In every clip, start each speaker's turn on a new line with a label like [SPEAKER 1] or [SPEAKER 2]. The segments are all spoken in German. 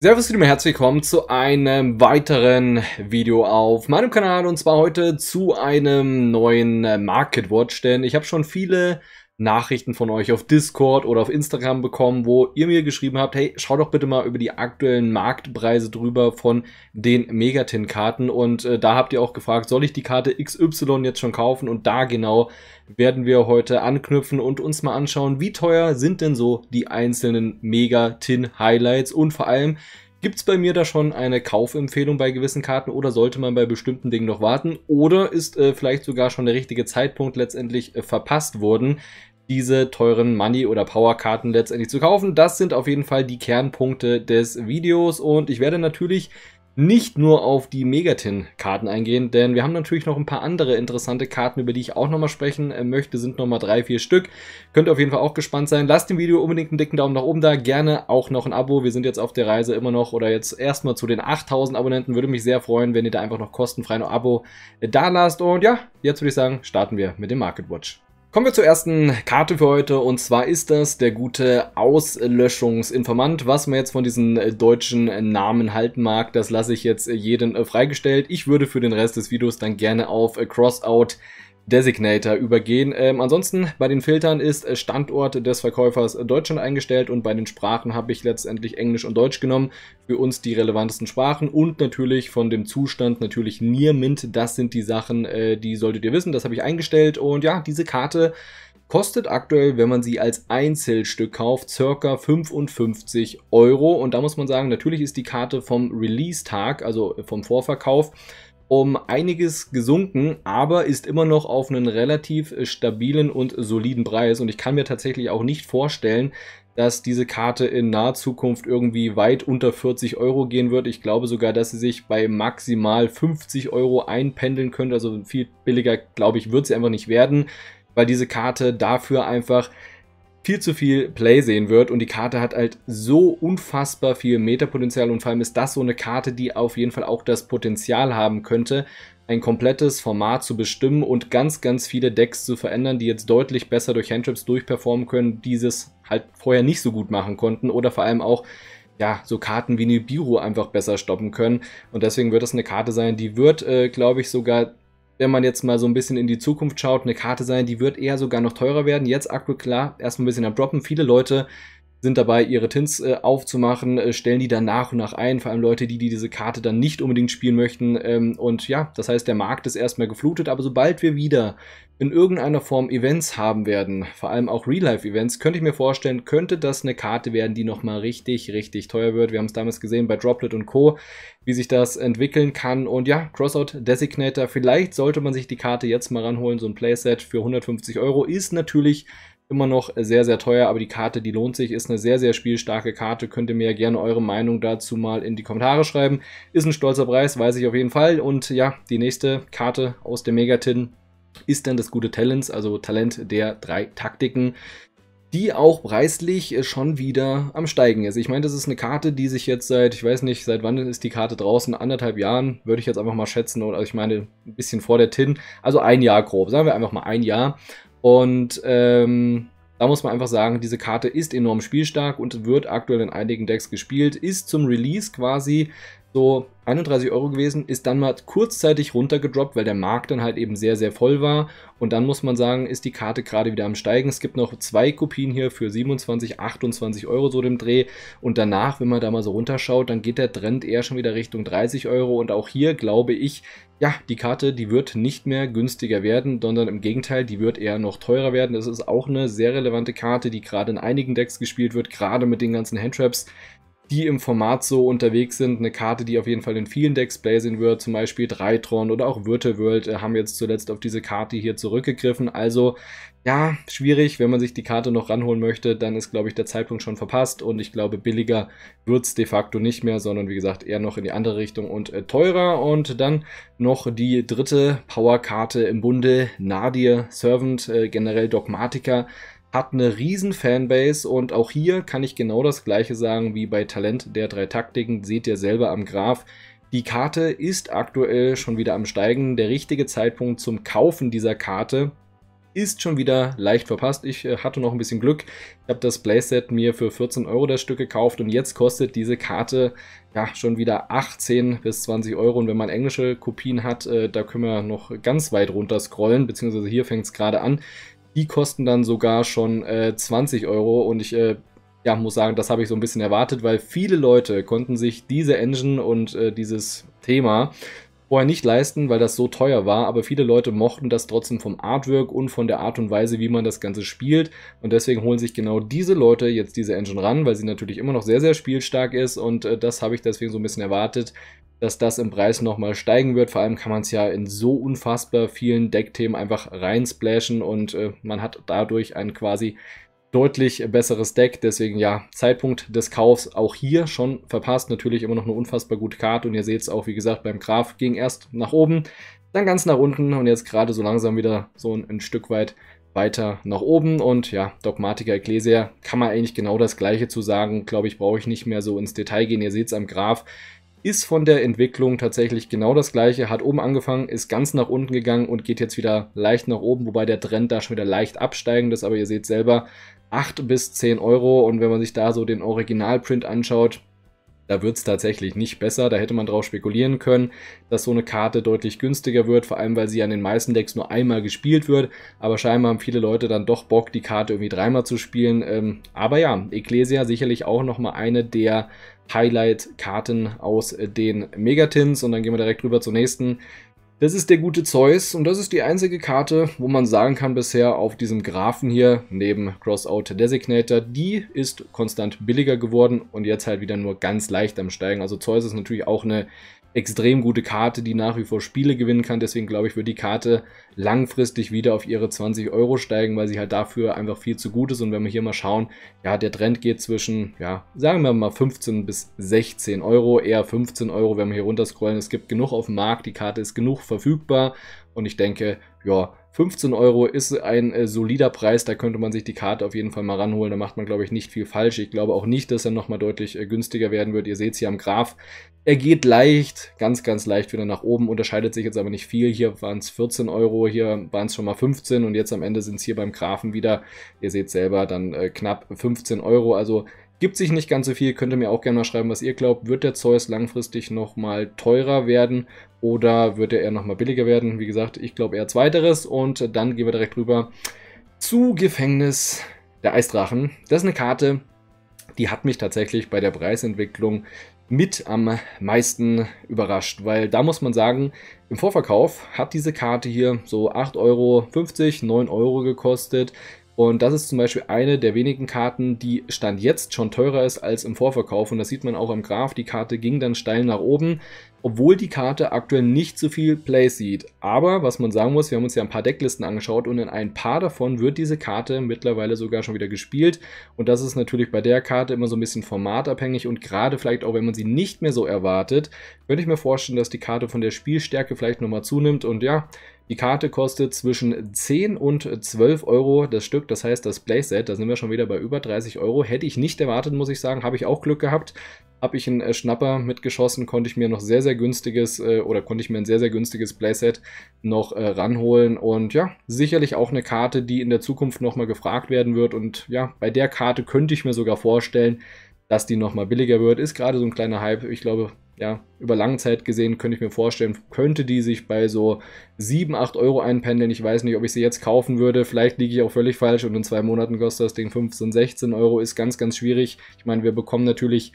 [SPEAKER 1] Servus und herzlich willkommen zu einem weiteren Video auf meinem Kanal und zwar heute zu einem neuen äh, Market Watch, denn ich habe schon viele Nachrichten von euch auf Discord oder auf Instagram bekommen, wo ihr mir geschrieben habt, hey, schau doch bitte mal über die aktuellen Marktpreise drüber von den Megatin-Karten. Und äh, da habt ihr auch gefragt, soll ich die Karte XY jetzt schon kaufen? Und da genau werden wir heute anknüpfen und uns mal anschauen, wie teuer sind denn so die einzelnen Megatin-Highlights und vor allem, Gibt es bei mir da schon eine Kaufempfehlung bei gewissen Karten oder sollte man bei bestimmten Dingen noch warten? Oder ist äh, vielleicht sogar schon der richtige Zeitpunkt letztendlich äh, verpasst worden, diese teuren Money- oder Power-Karten letztendlich zu kaufen? Das sind auf jeden Fall die Kernpunkte des Videos und ich werde natürlich nicht nur auf die Megatin-Karten eingehen, denn wir haben natürlich noch ein paar andere interessante Karten, über die ich auch nochmal sprechen äh, möchte, sind nochmal drei, vier Stück. Könnt ihr auf jeden Fall auch gespannt sein. Lasst dem Video unbedingt einen dicken Daumen nach oben da, gerne auch noch ein Abo. Wir sind jetzt auf der Reise immer noch oder jetzt erstmal zu den 8000 Abonnenten. Würde mich sehr freuen, wenn ihr da einfach noch kostenfrei ein Abo äh, da lasst. Und ja, jetzt würde ich sagen, starten wir mit dem Market Watch. Kommen wir zur ersten Karte für heute und zwar ist das der gute Auslöschungsinformant. Was man jetzt von diesen äh, deutschen äh, Namen halten mag, das lasse ich jetzt äh, jeden freigestellt. Ich würde für den Rest des Videos dann gerne auf Crossout Designator übergehen. Ähm, ansonsten bei den Filtern ist äh, Standort des Verkäufers Deutschland eingestellt und bei den Sprachen habe ich letztendlich Englisch und Deutsch genommen. Für uns die relevantesten Sprachen und natürlich von dem Zustand natürlich Niermint. Das sind die Sachen, äh, die solltet ihr wissen. Das habe ich eingestellt und ja, diese Karte kostet aktuell, wenn man sie als Einzelstück kauft, circa 55 Euro. Und da muss man sagen, natürlich ist die Karte vom Release-Tag, also vom Vorverkauf, um einiges gesunken, aber ist immer noch auf einen relativ äh, stabilen und soliden Preis. Und ich kann mir tatsächlich auch nicht vorstellen, dass diese Karte in naher Zukunft irgendwie weit unter 40 Euro gehen wird. Ich glaube sogar, dass sie sich bei maximal 50 Euro einpendeln könnte. Also viel billiger, glaube ich, wird sie einfach nicht werden, weil diese Karte dafür einfach viel zu viel Play sehen wird und die Karte hat halt so unfassbar viel Metapotenzial und vor allem ist das so eine Karte, die auf jeden Fall auch das Potenzial haben könnte, ein komplettes Format zu bestimmen und ganz, ganz viele Decks zu verändern, die jetzt deutlich besser durch Handtrips durchperformen können, dieses halt vorher nicht so gut machen konnten oder vor allem auch ja, so Karten wie Nibiru einfach besser stoppen können. Und deswegen wird das eine Karte sein, die wird, äh, glaube ich, sogar wenn man jetzt mal so ein bisschen in die Zukunft schaut, eine Karte sein, die wird eher sogar noch teurer werden. Jetzt aktuell klar, erstmal ein bisschen am Droppen. Viele Leute sind dabei, ihre Tints äh, aufzumachen, äh, stellen die dann nach und nach ein, vor allem Leute, die, die diese Karte dann nicht unbedingt spielen möchten. Ähm, und ja, das heißt, der Markt ist erstmal geflutet, aber sobald wir wieder in irgendeiner Form Events haben werden, vor allem auch Real-Life-Events, könnte ich mir vorstellen, könnte das eine Karte werden, die nochmal richtig, richtig teuer wird. Wir haben es damals gesehen bei Droplet und Co., wie sich das entwickeln kann. Und ja, Crossout Designator, vielleicht sollte man sich die Karte jetzt mal ranholen. So ein Playset für 150 Euro ist natürlich immer noch sehr, sehr teuer, aber die Karte, die lohnt sich, ist eine sehr, sehr spielstarke Karte. Könnt ihr mir gerne eure Meinung dazu mal in die Kommentare schreiben. Ist ein stolzer Preis, weiß ich auf jeden Fall. Und ja, die nächste Karte aus der Megatin ist dann das gute Talents, also Talent der drei Taktiken die auch preislich schon wieder am Steigen ist. Ich meine, das ist eine Karte, die sich jetzt seit, ich weiß nicht, seit wann ist die Karte draußen? Anderthalb Jahren, würde ich jetzt einfach mal schätzen. Oder also ich meine, ein bisschen vor der TIN. Also ein Jahr grob. Sagen wir einfach mal ein Jahr. Und ähm, da muss man einfach sagen, diese Karte ist enorm spielstark und wird aktuell in einigen Decks gespielt, ist zum Release quasi so 31 Euro gewesen, ist dann mal kurzzeitig runtergedroppt, weil der Markt dann halt eben sehr, sehr voll war. Und dann muss man sagen, ist die Karte gerade wieder am Steigen. Es gibt noch zwei Kopien hier für 27, 28 Euro so dem Dreh. Und danach, wenn man da mal so runterschaut, dann geht der Trend eher schon wieder Richtung 30 Euro. Und auch hier glaube ich, ja, die Karte, die wird nicht mehr günstiger werden, sondern im Gegenteil, die wird eher noch teurer werden. Das ist auch eine sehr relevante Karte, die gerade in einigen Decks gespielt wird, gerade mit den ganzen Handtraps die im Format so unterwegs sind. Eine Karte, die auf jeden Fall in vielen Decks blazen wird, zum Beispiel Dreitron oder auch Würteworld äh, haben jetzt zuletzt auf diese Karte hier zurückgegriffen. Also ja, schwierig, wenn man sich die Karte noch ranholen möchte, dann ist, glaube ich, der Zeitpunkt schon verpasst und ich glaube, billiger wird es de facto nicht mehr, sondern wie gesagt, eher noch in die andere Richtung und äh, teurer. Und dann noch die dritte Powerkarte im Bunde, Nadir Servant, äh, generell Dogmatiker hat eine riesen Fanbase und auch hier kann ich genau das gleiche sagen wie bei Talent der drei Taktiken, seht ihr selber am Graph. Die Karte ist aktuell schon wieder am Steigen. Der richtige Zeitpunkt zum Kaufen dieser Karte ist schon wieder leicht verpasst. Ich äh, hatte noch ein bisschen Glück. Ich habe das Playset mir für 14 Euro das Stück gekauft und jetzt kostet diese Karte ja schon wieder 18 bis 20 Euro. Und wenn man englische Kopien hat, äh, da können wir noch ganz weit runter scrollen, beziehungsweise hier fängt es gerade an. Die kosten dann sogar schon äh, 20 Euro und ich äh, ja, muss sagen, das habe ich so ein bisschen erwartet, weil viele Leute konnten sich diese Engine und äh, dieses Thema vorher nicht leisten, weil das so teuer war, aber viele Leute mochten das trotzdem vom Artwork und von der Art und Weise, wie man das Ganze spielt. Und deswegen holen sich genau diese Leute jetzt diese Engine ran, weil sie natürlich immer noch sehr, sehr spielstark ist. Und äh, das habe ich deswegen so ein bisschen erwartet, dass das im Preis nochmal steigen wird. Vor allem kann man es ja in so unfassbar vielen Deckthemen einfach reinsplashen und äh, man hat dadurch ein quasi deutlich besseres Deck. Deswegen ja, Zeitpunkt des Kaufs auch hier schon verpasst. Natürlich immer noch eine unfassbar gute Karte und ihr seht es auch, wie gesagt, beim Graf ging erst nach oben, dann ganz nach unten und jetzt gerade so langsam wieder so ein, ein Stück weit weiter nach oben und ja, Dogmatiker Ecclesia kann man eigentlich genau das gleiche zu sagen, glaube ich, brauche ich nicht mehr so ins Detail gehen, ihr seht es am Graph, ist von der Entwicklung tatsächlich genau das gleiche, hat oben angefangen, ist ganz nach unten gegangen und geht jetzt wieder leicht nach oben, wobei der Trend da schon wieder leicht absteigend ist, aber ihr seht selber, 8 bis 10 Euro und wenn man sich da so den Originalprint anschaut, da wird es tatsächlich nicht besser. Da hätte man drauf spekulieren können, dass so eine Karte deutlich günstiger wird, vor allem weil sie an den meisten Decks nur einmal gespielt wird. Aber scheinbar haben viele Leute dann doch Bock, die Karte irgendwie dreimal zu spielen. Ähm, aber ja, Ecclesia sicherlich auch nochmal eine der Highlight-Karten aus äh, den Megatins. Und dann gehen wir direkt rüber zur nächsten. Das ist der gute Zeus und das ist die einzige Karte, wo man sagen kann bisher auf diesem Graphen hier, neben Crossout Designator, die ist konstant billiger geworden und jetzt halt wieder nur ganz leicht am Steigen. Also Zeus ist natürlich auch eine extrem gute Karte, die nach wie vor Spiele gewinnen kann. Deswegen glaube ich, wird die Karte langfristig wieder auf ihre 20 Euro steigen, weil sie halt dafür einfach viel zu gut ist. Und wenn wir hier mal schauen, ja, der Trend geht zwischen, ja, sagen wir mal 15 bis 16 Euro, eher 15 Euro, wenn wir hier runterscrollen. Es gibt genug auf dem Markt, die Karte ist genug verfügbar und ich denke, ja, 15 Euro ist ein äh, solider Preis, da könnte man sich die Karte auf jeden Fall mal ranholen. Da macht man, glaube ich, nicht viel falsch. Ich glaube auch nicht, dass er nochmal deutlich äh, günstiger werden wird. Ihr seht es hier am Graph. Er geht leicht, ganz, ganz leicht wieder nach oben, unterscheidet sich jetzt aber nicht viel. Hier waren es 14 Euro, hier waren es schon mal 15 und jetzt am Ende sind es hier beim Graphen wieder, ihr seht selber, dann äh, knapp 15 Euro. Also Gibt sich nicht ganz so viel, könnt ihr mir auch gerne mal schreiben, was ihr glaubt. Wird der Zeus langfristig nochmal teurer werden oder wird er eher nochmal billiger werden? Wie gesagt, ich glaube eher zweiteres und dann gehen wir direkt rüber zu Gefängnis der Eisdrachen. Das ist eine Karte, die hat mich tatsächlich bei der Preisentwicklung mit am meisten überrascht, weil da muss man sagen, im Vorverkauf hat diese Karte hier so 8,50 Euro, 9 Euro gekostet. Und das ist zum Beispiel eine der wenigen Karten, die Stand jetzt schon teurer ist als im Vorverkauf. Und das sieht man auch im Graph. Die Karte ging dann steil nach oben, obwohl die Karte aktuell nicht so viel Play sieht. Aber was man sagen muss, wir haben uns ja ein paar Decklisten angeschaut und in ein paar davon wird diese Karte mittlerweile sogar schon wieder gespielt. Und das ist natürlich bei der Karte immer so ein bisschen formatabhängig und gerade vielleicht auch, wenn man sie nicht mehr so erwartet, könnte ich mir vorstellen, dass die Karte von der Spielstärke vielleicht nochmal zunimmt. Und ja, die Karte kostet zwischen 10 und 12 Euro das Stück, das heißt das Playset, da sind wir schon wieder bei über 30 Euro. Hätte ich nicht erwartet, muss ich sagen, habe ich auch Glück gehabt. Habe ich einen äh, Schnapper mitgeschossen, konnte ich mir noch sehr, sehr günstiges äh, oder konnte ich mir ein sehr, sehr günstiges Playset noch äh, ranholen. Und ja, sicherlich auch eine Karte, die in der Zukunft nochmal gefragt werden wird. Und ja, bei der Karte könnte ich mir sogar vorstellen, dass die nochmal billiger wird. Ist gerade so ein kleiner Hype. Ich glaube, ja, über lange Zeit gesehen könnte ich mir vorstellen, könnte die sich bei so 7, 8 Euro einpendeln. Ich weiß nicht, ob ich sie jetzt kaufen würde. Vielleicht liege ich auch völlig falsch und in zwei Monaten kostet das Ding 15, 16 Euro. Ist ganz, ganz schwierig. Ich meine, wir bekommen natürlich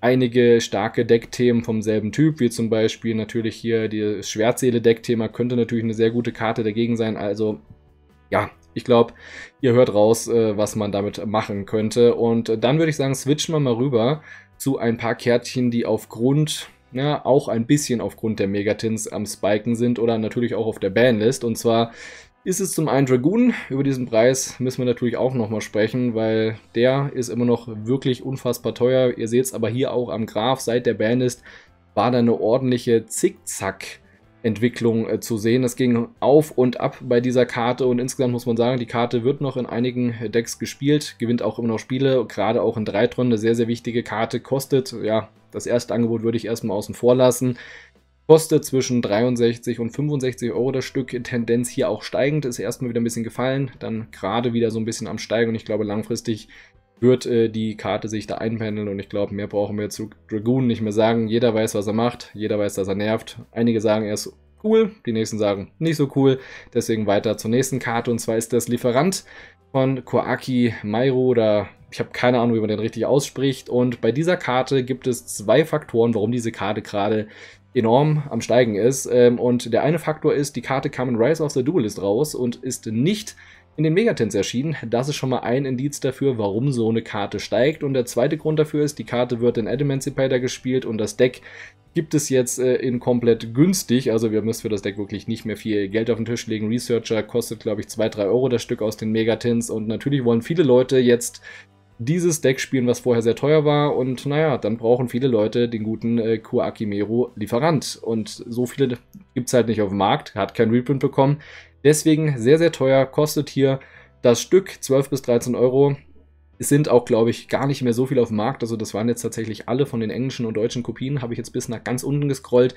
[SPEAKER 1] einige starke Deckthemen vom selben Typ, wie zum Beispiel natürlich hier die Schwertseele-Deckthema könnte natürlich eine sehr gute Karte dagegen sein. Also, ja, ich glaube, ihr hört raus, äh, was man damit machen könnte. Und dann würde ich sagen, switchen wir mal rüber zu ein paar Kärtchen, die aufgrund, ja, ne, auch ein bisschen aufgrund der Megatins am Spiken sind oder natürlich auch auf der Banlist. Und zwar ist es zum einen Dragoon. Über diesen Preis müssen wir natürlich auch nochmal sprechen, weil der ist immer noch wirklich unfassbar teuer. Ihr seht es aber hier auch am Graph, seit der Banlist war da eine ordentliche Zickzack- Entwicklung äh, zu sehen. Es ging auf und ab bei dieser Karte und insgesamt muss man sagen, die Karte wird noch in einigen Decks gespielt, gewinnt auch immer noch Spiele, gerade auch in Dreitron, eine sehr, sehr wichtige Karte, kostet, ja, das erste Angebot würde ich erstmal außen vor lassen. Kostet zwischen 63 und 65 Euro das Stück, Tendenz hier auch steigend, ist erstmal wieder ein bisschen gefallen, dann gerade wieder so ein bisschen am Steigen und ich glaube langfristig wird äh, die Karte sich da einpendeln und ich glaube, mehr brauchen wir zu Dragoon nicht mehr sagen. Jeder weiß, was er macht, jeder weiß, dass er nervt. Einige sagen, er ist cool, die nächsten sagen, nicht so cool. Deswegen weiter zur nächsten Karte und zwar ist das Lieferant von Koaki Mairo oder ich habe keine Ahnung, wie man den richtig ausspricht. Und bei dieser Karte gibt es zwei Faktoren, warum diese Karte gerade enorm am Steigen ist. Ähm, und der eine Faktor ist, die Karte kam in Rise of the Duelist raus und ist nicht in den Megatins erschienen. Das ist schon mal ein Indiz dafür, warum so eine Karte steigt. Und der zweite Grund dafür ist, die Karte wird in Adamantipator gespielt und das Deck gibt es jetzt äh, in komplett günstig. Also wir müssen für das Deck wirklich nicht mehr viel Geld auf den Tisch legen. Researcher kostet, glaube ich, 2-3 Euro das Stück aus den Megatins. Und natürlich wollen viele Leute jetzt dieses Deck spielen, was vorher sehr teuer war. Und naja, dann brauchen viele Leute den guten äh, Kuakimeru Lieferant. Und so viele gibt es halt nicht auf dem Markt. Hat kein Reprint bekommen. Deswegen sehr, sehr teuer, kostet hier das Stück 12 bis 13 Euro. Es sind auch, glaube ich, gar nicht mehr so viel auf dem Markt. Also das waren jetzt tatsächlich alle von den englischen und deutschen Kopien. Habe ich jetzt bis nach ganz unten gescrollt.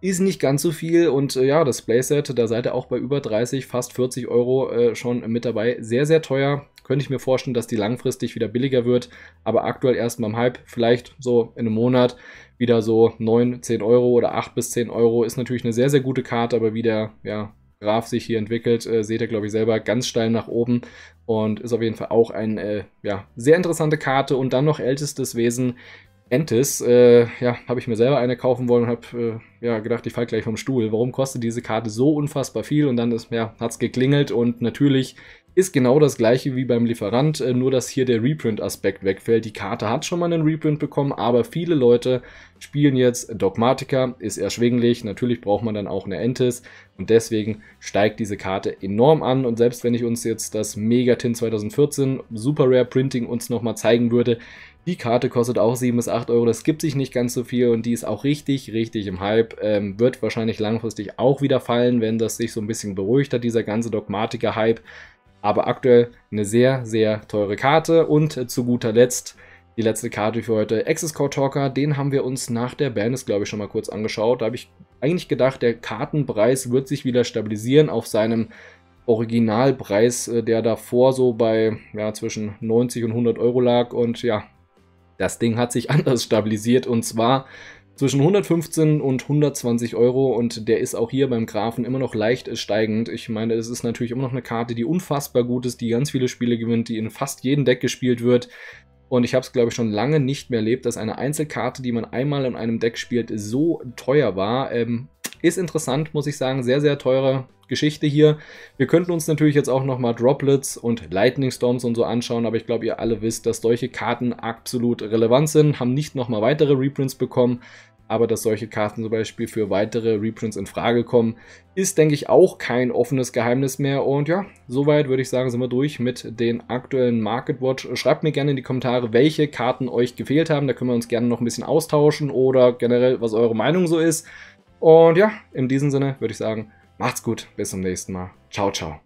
[SPEAKER 1] Ist nicht ganz so viel. Und äh, ja, das Playset, da seid ihr auch bei über 30, fast 40 Euro äh, schon mit dabei. Sehr, sehr teuer. Könnte ich mir vorstellen, dass die langfristig wieder billiger wird. Aber aktuell erst mal im Hype. Vielleicht so in einem Monat wieder so 9, 10 Euro oder 8 bis 10 Euro. Ist natürlich eine sehr, sehr gute Karte. Aber wieder, ja, Graph sich hier entwickelt, äh, seht ihr, glaube ich, selber ganz steil nach oben und ist auf jeden Fall auch eine äh, ja, sehr interessante Karte. Und dann noch ältestes Wesen, Entis, äh, ja, habe ich mir selber eine kaufen wollen und habe äh, ja, gedacht, ich falle gleich vom Stuhl. Warum kostet diese Karte so unfassbar viel? Und dann ja, hat es geklingelt und natürlich ist genau das gleiche wie beim Lieferant, äh, nur dass hier der Reprint-Aspekt wegfällt. Die Karte hat schon mal einen Reprint bekommen, aber viele Leute spielen jetzt Dogmatica, ist erschwinglich. Natürlich braucht man dann auch eine Entis und deswegen steigt diese Karte enorm an. Und selbst wenn ich uns jetzt das Megatin 2014 Super Rare Printing uns nochmal zeigen würde, die Karte kostet auch 7 bis 8 Euro, das gibt sich nicht ganz so viel und die ist auch richtig, richtig im Hype. Ähm, wird wahrscheinlich langfristig auch wieder fallen, wenn das sich so ein bisschen beruhigt hat, dieser ganze dogmatica hype aber aktuell eine sehr, sehr teure Karte. Und zu guter Letzt die letzte Karte für heute, Access Core Talker. Den haben wir uns nach der Bandis, glaube ich, schon mal kurz angeschaut. Da habe ich eigentlich gedacht, der Kartenpreis wird sich wieder stabilisieren auf seinem Originalpreis, äh, der davor so bei ja, zwischen 90 und 100 Euro lag. Und ja, das Ding hat sich anders stabilisiert und zwar zwischen 115 und 120 Euro und der ist auch hier beim Grafen immer noch leicht äh, steigend. Ich meine, es ist natürlich immer noch eine Karte, die unfassbar gut ist, die ganz viele Spiele gewinnt, die in fast jedem Deck gespielt wird. Und ich habe es, glaube ich, schon lange nicht mehr erlebt, dass eine Einzelkarte, die man einmal in einem Deck spielt, so teuer war. Ähm, ist interessant, muss ich sagen, sehr, sehr teure Geschichte hier. Wir könnten uns natürlich jetzt auch nochmal Droplets und Lightning Storms und so anschauen, aber ich glaube, ihr alle wisst, dass solche Karten absolut relevant sind, haben nicht nochmal weitere Reprints bekommen, aber dass solche Karten zum Beispiel für weitere Reprints in Frage kommen, ist, denke ich, auch kein offenes Geheimnis mehr. Und ja, soweit würde ich sagen, sind wir durch mit den aktuellen Market Watch. Schreibt mir gerne in die Kommentare, welche Karten euch gefehlt haben. Da können wir uns gerne noch ein bisschen austauschen oder generell, was eure Meinung so ist. Und ja, in diesem Sinne würde ich sagen, macht's gut, bis zum nächsten Mal. Ciao, ciao.